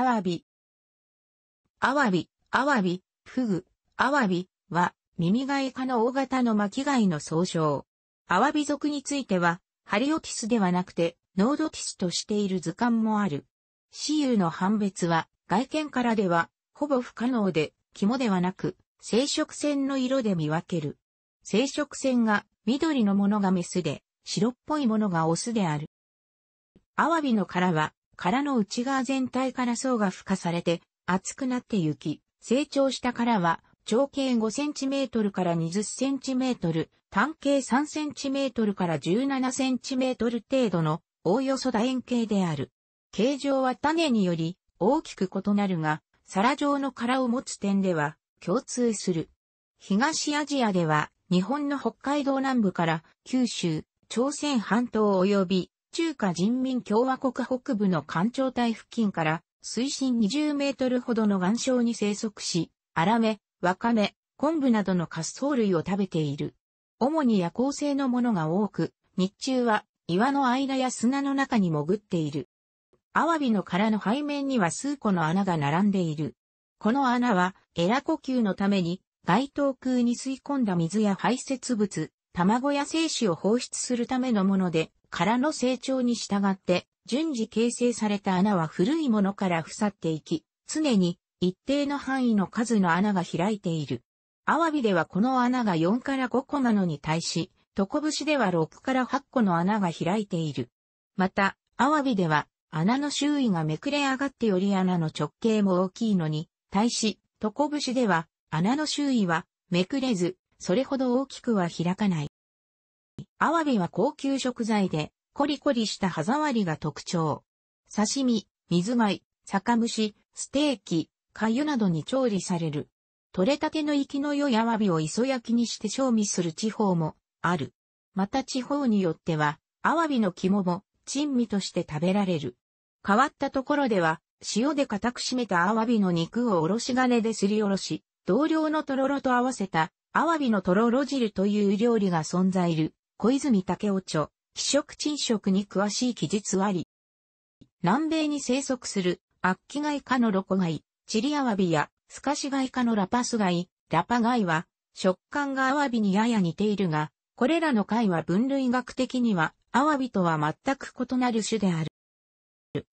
アワビ。アワビ、アワビ、フグ、アワビは、耳貝科の大型の巻貝の総称。アワビ属については、ハリオティスではなくて、ノードティスとしている図鑑もある。雌雄の判別は、外見からでは、ほぼ不可能で、肝ではなく、生殖腺の色で見分ける。生殖腺が、緑のものがメスで、白っぽいものがオスである。アワビの殻は、殻の内側全体から層が孵化されて、厚くなってゆき、成長した殻は、長径5センチメートルから20センチメートル、単径3センチメートルから17センチメートル程度の、おおよそ楕円形である。形状は種により、大きく異なるが、皿状の殻を持つ点では、共通する。東アジアでは、日本の北海道南部から九州、朝鮮半島及び中華人民共和国北部の環庁帯付近から水深20メートルほどの岩礁に生息し、アラメ、ワカメ、昆布などの滑走類を食べている。主に夜行性のものが多く、日中は岩の間や砂の中に潜っている。アワビの殻の背面には数個の穴が並んでいる。この穴は、エラ呼吸のために、外頭空に吸い込んだ水や排泄物、卵や精子を放出するためのもので、殻の成長に従って、順次形成された穴は古いものから腐っていき、常に一定の範囲の数の穴が開いている。アワビではこの穴が4から5個なのに対し、トコブシでは6から8個の穴が開いている。また、アワビでは穴の周囲がめくれ上がってより穴の直径も大きいのに、対し、トコブシでは穴の周囲はめくれず、それほど大きくは開かない。アワビは高級食材で、コリコリした歯触りが特徴。刺身、水米、酒蒸し、ステーキ、粥などに調理される。取れたての生きの良いアワビを磯焼きにして賞味する地方もある。また地方によっては、アワビの肝も珍味として食べられる。変わったところでは、塩で固く締めたアワビの肉をおろし金ですりおろし、同量のとろろと合わせたアワビのとろろ汁という料理が存在る。小泉武雄著、気色沈食に詳しい記述あり。南米に生息する、アッキガイ科のロコガイ、チリアワビや、スカシガイ科のラパスガイ、ラパガイは、食感がアワビにやや似ているが、これらの貝は分類学的には、アワビとは全く異なる種である。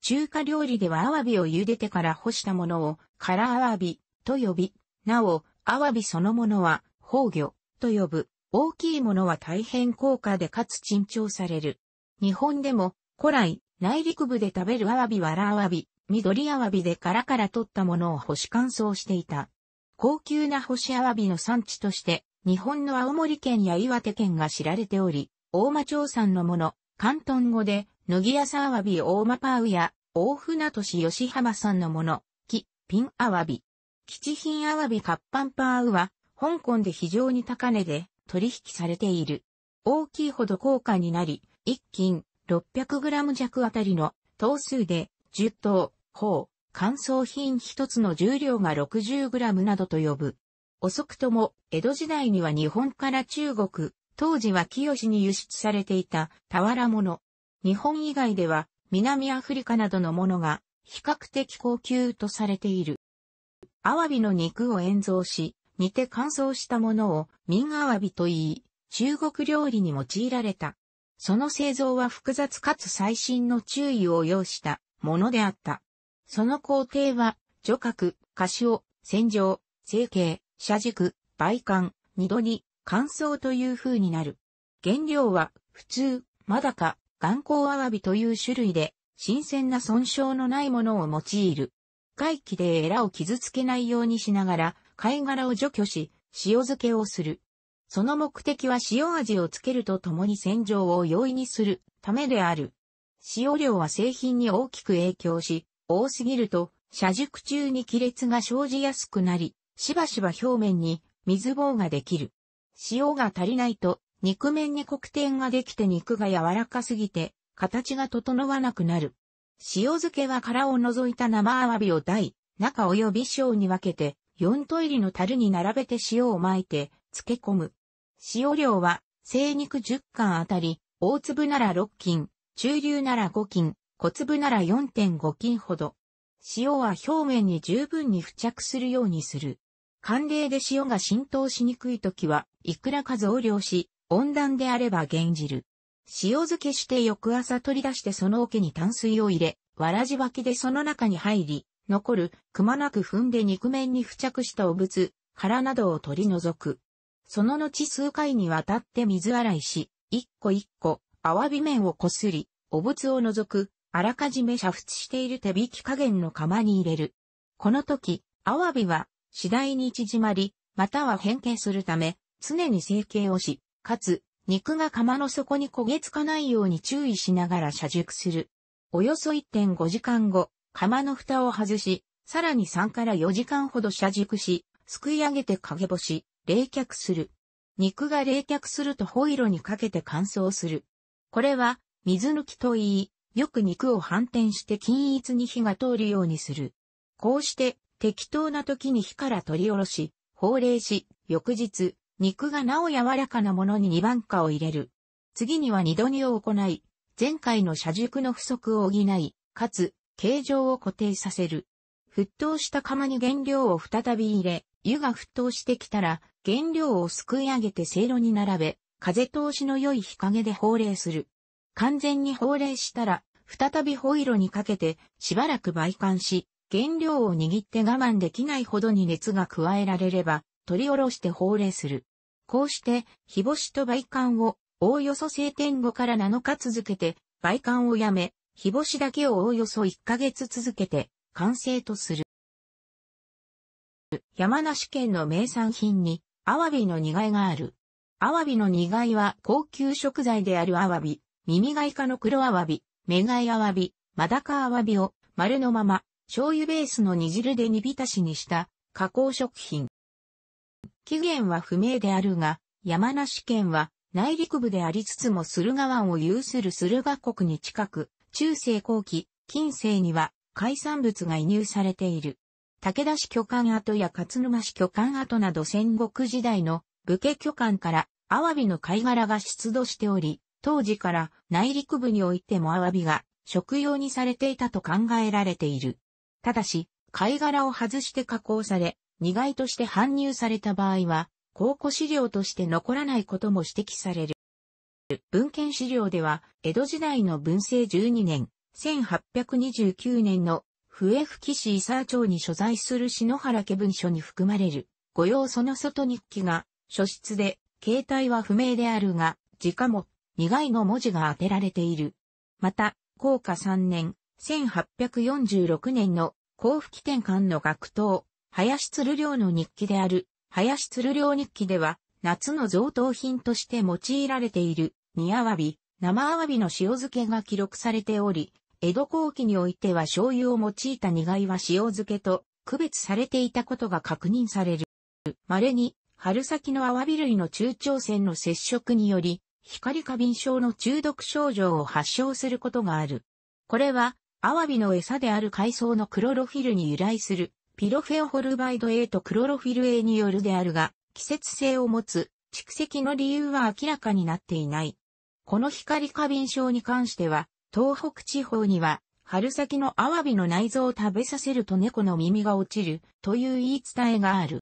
中華料理ではアワビを茹でてから干したものを、カラアワビと呼び、なお、アワビそのものは、宝魚と呼ぶ。大きいものは大変高価でかつ珍重される。日本でも古来内陸部で食べるアワビわらアワビ、緑アワビで殻から取ったものを干し乾燥していた。高級な干しアワビの産地として日本の青森県や岩手県が知られており、大間町産のもの、関東語で、野木屋さアワビ大間パウや、大船市吉浜産のもの、木、ピンアワビ。基地品アワビカッパンパウは、香港で非常に高値で、取引されている。大きいほど高価になり、1斤 600g 弱あたりの等数で10等、包、乾燥品1つの重量が 60g などと呼ぶ。遅くとも江戸時代には日本から中国、当時は清に輸出されていた俵物。日本以外では南アフリカなどのものが比較的高級とされている。アワビの肉を塩蔵し、煮て乾燥したものを民アワビと言い、中国料理に用いられた。その製造は複雑かつ最新の注意を要したものであった。その工程は、除角、菓子を、洗浄、成形、車軸、梅管、二度に、乾燥という風になる。原料は、普通、まだか、眼光アワビという種類で、新鮮な損傷のないものを用いる。外気でエラを傷つけないようにしながら、貝殻を除去し、塩漬けをする。その目的は塩味をつけるとともに洗浄を容易にするためである。塩量は製品に大きく影響し、多すぎると、車熟中に亀裂が生じやすくなり、しばしば表面に水棒ができる。塩が足りないと、肉面に黒点ができて肉が柔らかすぎて、形が整わなくなる。塩漬けは殻を除いた生アワビを大、中及び小に分けて、4トイリの樽に並べて塩をまいて漬け込む。塩量は生肉10貫あたり、大粒なら6斤、中流なら5斤、小粒なら4.5斤ほど。塩は表面に十分に付着するようにする。寒冷で塩が浸透しにくい時は、いくらか増量し、温暖であれば減じる。塩漬けして翌朝取り出してその桶に淡水を入れ、わらじ脇きでその中に入り、残る、くまなく踏んで肉面に付着した汚物、殻などを取り除く。その後数回にわたって水洗いし、一個一個、アワビ面をこすり、汚物を除く、あらかじめ煮沸している手引き加減の釜に入れる。この時、アワビは、次第に縮まり、または変形するため、常に成形をし、かつ、肉が釜の底に焦げつかないように注意しながら射熟する。およそ1.5時間後、釜の蓋を外し、さらに3から4時間ほど車熟し、すくい上げて陰干し、冷却する。肉が冷却するとホイロにかけて乾燥する。これは水抜きと言い、よく肉を反転して均一に火が通るようにする。こうして適当な時に火から取り下ろし、放冷し、翌日、肉がなお柔らかなものに二番果を入れる。次には二度煮を行い、前回の車熟の不足を補い、かつ形状を固定させる。沸騰した釜に原料を再び入れ、湯が沸騰してきたら、原料をすくい上げてせいろに並べ、風通しの良い日陰で放冷する。完全に放冷したら、再びホイロにかけて、しばらく焙管し、原料を握って我慢できないほどに熱が加えられれば、取り下ろして放冷する。こうして、日干しと焙管を、おおよそ晴天後から7日続けて、焙管をやめ、日干しだけをおおよそ1ヶ月続けて完成とする。山梨県の名産品に、アワビの煮貝がある。アワビの煮貝は高級食材であるアワビ、耳貝科の黒アワビ、メガイアワビ、マダカアワビを丸のまま、醤油ベースの煮汁で煮浸しにした加工食品。起源は不明であるが、山梨県は内陸部でありつつも駿河湾を有する駿河国に近く、中世後期、近世には海産物が輸入されている。武田氏巨漢跡や勝沼市巨漢跡など戦国時代の武家巨漢からアワビの貝殻が出土しており、当時から内陸部においてもアワビが食用にされていたと考えられている。ただし、貝殻を外して加工され、苦いとして搬入された場合は、考古資料として残らないことも指摘される。文献資料では、江戸時代の文政12年、1829年の笛吹市伊佐町に所在する篠原家文書に含まれる、御用その外日記が、書室で、形態は不明であるが、時価も、苦いの文字が当てられている。また、高下3年、1846年の、甲府起点館の学頭、林鶴良の日記である、林鶴良日記では、夏の贈答品として用いられている、煮アワビ、生アワビの塩漬けが記録されており、江戸後期においては醤油を用いた苦いは塩漬けと区別されていたことが確認される。稀に、春先のアワビ類の中長線の接触により、光過敏症の中毒症状を発症することがある。これは、アワビの餌である海藻のクロロフィルに由来する、ピロフェオホルバイド A とクロロフィル A によるであるが、季節性を持つ、蓄積の理由は明らかになっていない。この光過敏症に関しては、東北地方には、春先のアワビの内臓を食べさせると猫の耳が落ちるという言い伝えがある。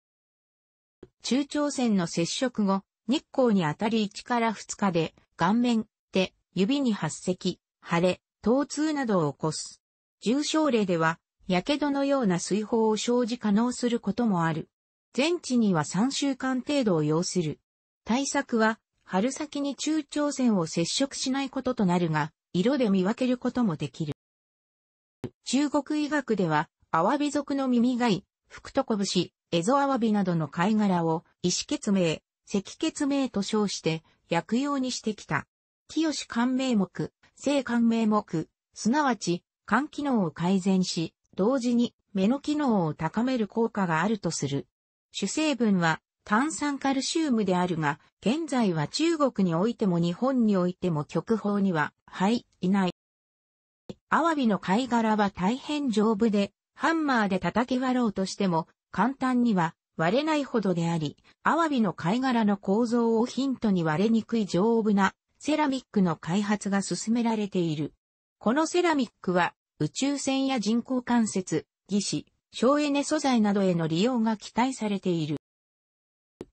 中朝鮮の接触後、日光に当たり1から2日で、顔面、手、指に発石、腫れ、疼痛などを起こす。重症例では、火傷のような水泡を生じ可能することもある。全地には3週間程度を要する。対策は、春先に中朝線を接触しないこととなるが、色で見分けることもできる。中国医学では、アワビ族の耳貝、福と拳、エゾアワビなどの貝殻を、意思決明、赤決明と称して、薬用にしてきた。清し官名目、性官名目、すなわち、肝機能を改善し、同時に目の機能を高める効果があるとする。主成分は炭酸カルシウムであるが、現在は中国においても日本においても極法には、はい、いない。アワビの貝殻は大変丈夫で、ハンマーで叩き割ろうとしても、簡単には割れないほどであり、アワビの貝殻の構造をヒントに割れにくい丈夫なセラミックの開発が進められている。このセラミックは宇宙船や人工関節、技師、省エネ素材などへの利用が期待されている。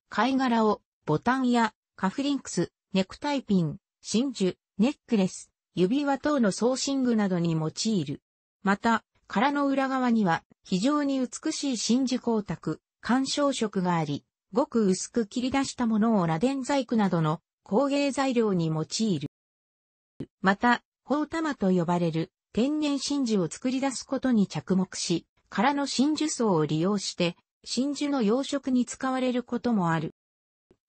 貝殻をボタンやカフリンクス、ネクタイピン、真珠、ネックレス、指輪等の送信具などに用いる。また、殻の裏側には非常に美しい真珠光沢、干渉色があり、ごく薄く切り出したものを螺鈿細工などの工芸材料に用いる。また、宝玉と呼ばれる天然真珠を作り出すことに着目し、殻の真珠層を利用して、真珠の養殖に使われることもある。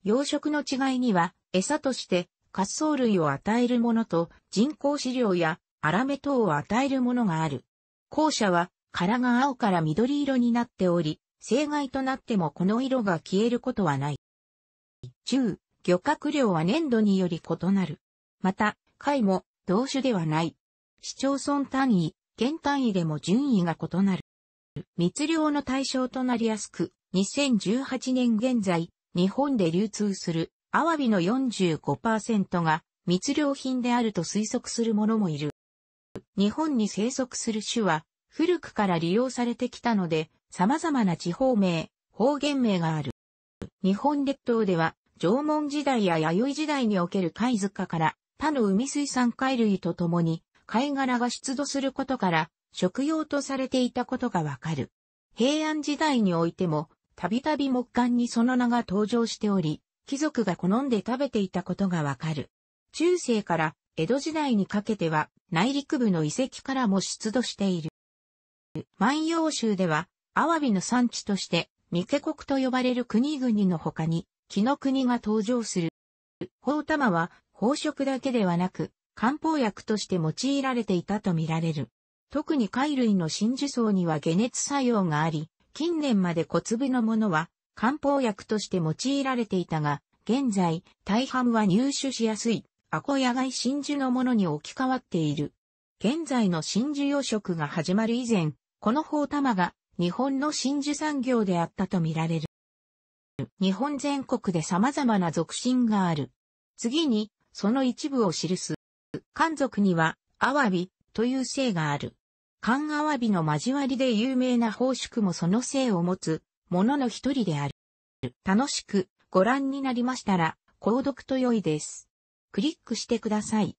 養殖の違いには、餌として滑走類を与えるものと人工飼料やアラメ等を与えるものがある。校舎は殻が青から緑色になっており、生害となってもこの色が消えることはない。中、漁獲量は粘土により異なる。また、貝も同種ではない。市町村単位、県単位でも順位が異なる。密漁の対象となりやすく、2018年現在、日本で流通するアワビの45%が密漁品であると推測する者もいる。日本に生息する種は古くから利用されてきたので様々な地方名、方言名がある。日本列島では縄文時代や弥生時代における貝塚から他の海水産貝類とともに貝殻が出土することから食用とされていたことがわかる。平安時代においても、たびたび木簡にその名が登場しており、貴族が好んで食べていたことがわかる。中世から江戸時代にかけては内陸部の遺跡からも出土している。万葉集では、アワビの産地として、三毛国と呼ばれる国々の他に、木の国が登場する。宝玉は、宝飾だけではなく、漢方薬として用いられていたとみられる。特に貝類の真珠層には解熱作用があり、近年まで小粒のものは漢方薬として用いられていたが、現在、大半は入手しやすい、アコヤイ真珠のものに置き換わっている。現在の真珠養殖が始まる以前、この宝玉が日本の真珠産業であったとみられる。日本全国で様々な属心がある。次に、その一部を記す。漢族には、アワビという姓がある。缶アワビの交わりで有名な宝宿もその性を持つ、ものの一人である。楽しくご覧になりましたら、購読と良いです。クリックしてください。